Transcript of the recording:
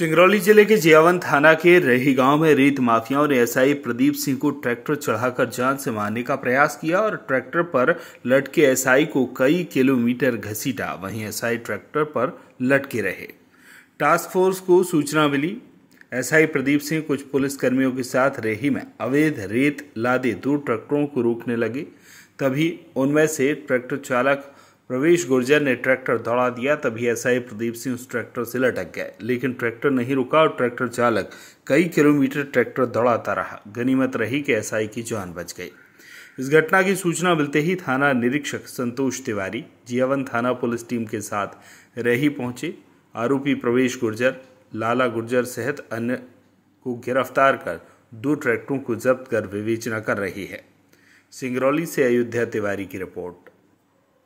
सिंगरौली जिले के जियावन थाना के रही गांव में रेत माफिया और एसआई प्रदीप सिंह को ट्रैक्टर चढ़ाकर जान से मारने का प्रयास किया और ट्रैक्टर पर लटके एसआई को कई किलोमीटर घसीटा वहीं एसआई ट्रैक्टर पर लटके रहे टास्क फोर्स को सूचना मिली एसआई प्रदीप सिंह कुछ पुलिसकर्मियों के साथ रेही में अवैध रेत लादे दो ट्रैक्टरों को रोकने लगे तभी उनमें से ट्रैक्टर चालक प्रवेश गुर्जर ने ट्रैक्टर दौड़ा दिया तभी एसआई प्रदीप सिंह उस ट्रैक्टर से लटक गए लेकिन ट्रैक्टर नहीं रुका और ट्रैक्टर चालक कई किलोमीटर ट्रैक्टर दौड़ाता रहा गनीमत रही कि एसआई की जान बच गई इस घटना की सूचना मिलते ही थाना निरीक्षक संतोष तिवारी जियावन थाना पुलिस टीम के साथ रही पहुंचे आरोपी प्रवेश गुर्जर लाला गुर्जर सहित अन्य को गिरफ्तार कर दो ट्रैक्टरों को जब्त कर विवेचना कर रही है सिंगरौली से अयोध्या तिवारी की रिपोर्ट